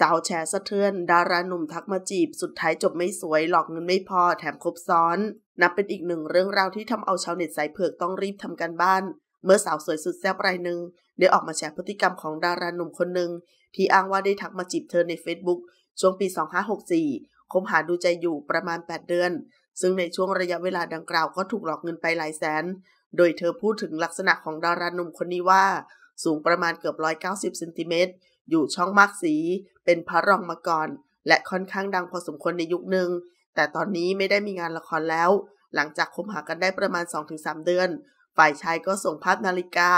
สาวแชร์สะเทือน ดาราหนุ่มทักมาจีบ สุดท้ายจบไม่สวย หลอกเงินไม่พอแถมคบซ้อน นับเป็นอีกหนึ่งเรื่องราวที่ทำเอาชาวเน็ตสายเผือกต้องรีบทำการบ้าน เมื่อสาวสวยสุดแซ่บรายหนึ่งได้ออกมาแชร์พฤติกรรมของดาราหนุ่มคนหนึ่งที่อ้างว่าได้ทักมาจีบเธอใน Facebook ช่วงปี 2564คบหาดูใจอยู่ประมาณ 8 เดือน ซึ่งในช่วงระยะเวลาดังกล่าวก็ถูกหลอกเงินไปหลายแสนโดยเธอพูดถึงลักษณะของดาราหนุ่มคนนี้ว่าสูงประมาณเกือบ190เซนติเมตรอยู่ช่องมากสีเป็นพระรองมาก่อน และค่อนข้างดังพอสมควรในยุคหนึ่งแต่ตอนนี้ไม่ได้มีงานละครแล้ว หลังจากคบหากันได้ประมาณ 2-3 เดือน ฝ่ายชายก็ส่งภาพนาฬิกา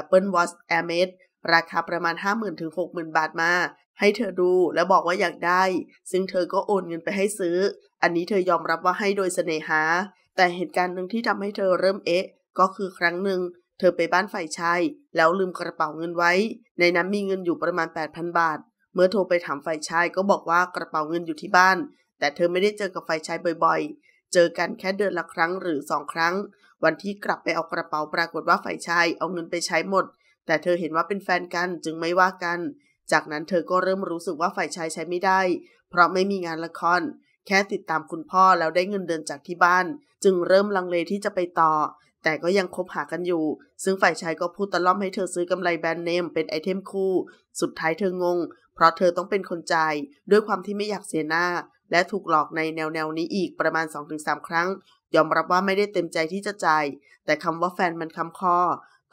Apple Watch Air m e s ราคาประมาณ 50,000ถึง60,000 บาทมา ให้เธอดูและบอกว่าอยากได้ ซึ่งเธอก็โอนเงินไปให้ซื้อ อันนี้เธอยอมรับว่าให้โดยเสน่หา แต่เหตุการณ์หนึ่งที่ทำให้เธอเริ่มเอ๊ะ ก็คือครั้งหนึ่งเธอไปบ้านฝ่ายชาย แล้วลืมกระเป๋าเงินไว้ ในนั้นมีเงินอยู่ประมาณ 8,000 บาท เมื่อโทรไปถามฝ่ายชายก็บอกว่ากระเป๋าเงินอยู่ที่บ้าน แต่เธอไม่ได้เจอกับฝ่ายชายบ่อยๆ เจอกันแค่เดือนละครั้งหรือสองครั้ง วันที่กลับไปเอากระเป๋าปรากฏว่าฝ่ายชายเอาเงินไปใช้หมด แต่เธอเห็นว่าเป็นแฟนกันจึงไม่ว่ากัน จากนั้นเธอก็เริ่มรู้สึกว่าฝ่ายชายใช้ไม่ได้เพราะไม่มีงานละคร แค่ติดตามคุณพ่อแล้วได้เงินเดือนจากที่บ้าน จึงเริ่มลังเลที่จะไปต่อแต่ก็ยังคบหากันอยู่ ซึ่งฝ่ายชายก็พูดตะล่อมให้เธอซื้อกำไรแบรนด์เนมเป็นไอเทมคู่ สุดท้ายเธองง เพราะเธอต้องเป็นคนจ่ายด้วยความที่ไม่อยากเสียหน้า และถูกหลอกในแนวแนวนี้อีกประมาณ2-3ครั้ง ยอมรับว่าไม่ได้เต็มใจที่จะจ่าย แต่คำว่าแฟนมันคำคอ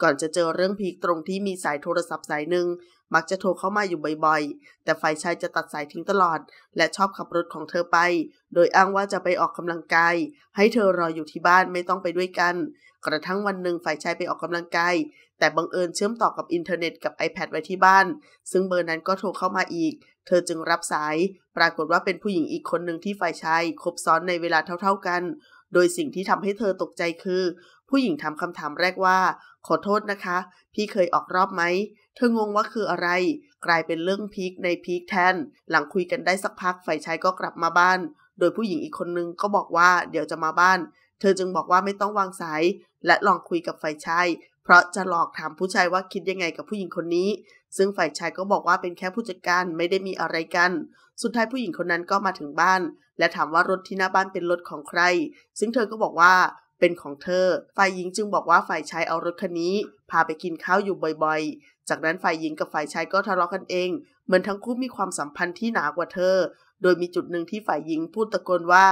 ก่อนจะเจอเรื่องพีคตรงที่มีสายโทรศัพท์สายหนึ่งมักจะโทรเข้ามาอยู่บ่อยๆ แต่ฝ่ายชายจะตัดสายทิ้งตลอด และชอบขับรถของเธอไป โดยอ้างว่าจะไปออกกำลังกาย ให้เธอรออยู่ที่บ้านไม่ต้องไปด้วยกัน กระทั่งวันหนึ่งฝ่ายชายไปออกกำลังกายแต่บังเอิญเชื่อมต่อกับอินเทอร์เน็ตกับ iPad ไว้ที่บ้านซึ่งเบอร์นั้นก็โทรเข้ามาอีก เธอจึงรับสาย ปรากฏว่าเป็นผู้หญิงอีกคนหนึ่งที่ฝ่ายชายคบซ้อนในเวลาเท่าๆกัน โดยสิ่งที่ทำให้เธอตกใจคือผู้หญิงถามคำถามแรกว่า ขอโทษนะคะ พี่เคยออกรอบไหม เธองงว่าคืออะไร กลายเป็นเรื่องพีคในพีคแทน หลังคุยกันได้สักพักฝ่ายชายก็กลับมาบ้าน โดยผู้หญิงอีกคนนึงก็บอกว่า เดี๋ยวจะมาบ้าน เธอจึงบอกว่าไม่ต้องวางสาย และลองคุยกับฝ่ายชาย เพราะจะหลอกถามผู้ชายว่าคิดยังไงกับผู้หญิงคนนี้ ซึ่งฝ่ายชายก็บอกว่าเป็นแค่ผู้จัดการไม่ได้มีอะไรกัน สุดท้ายผู้หญิงคนนั้นก็มาถึงบ้าน และถามว่ารถที่หน้าบ้านเป็นรถของใคร ซึ่งเธอก็บอกว่าเป็นของเธอ ฝ่ายหญิงจึงบอกว่าฝ่ายชายเอารถคันนี้ พาไปกินข้าวอยู่บ่อยๆ จากนั้นฝ่ายหญิงกับฝ่ายชายก็ทะเลาะกันเอง เหมือนทั้งคู่มีความสัมพันธ์ที่หนากว่าเธอ โดยมีจุดหนึ่งที่ฝ่ายหญิงพูดตะโกนว่า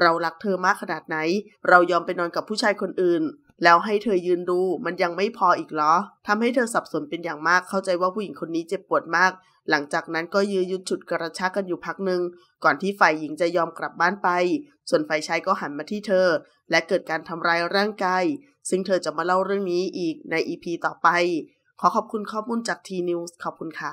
เรารักเธอมากขนาดไหน เรายอมไปนอนกับผู้ชายคนอื่นแล้วให้เธอยืนดูมันยังไม่พออีกเหรอทำให้เธอสับสนเป็นอย่างมากเข้าใจว่าผู้หญิงคนนี้เจ็บปวดมาก หลังจากนั้นก็ยื้อยุดฉุดกระชากกันอยู่พักหนึ่งก่อนที่ฝ่ายหญิงจะยอมกลับบ้านไป ส่วนฝ่ายชายก็หันมาที่เธอ และเกิดการทำร้ายร่างกาย ซึ่งเธอจะมาเล่าเรื่องนี้อีกในอีพีต่อไป ขอขอบคุณข้อมูลจากทีนิวส์ขอบคุณค่ะ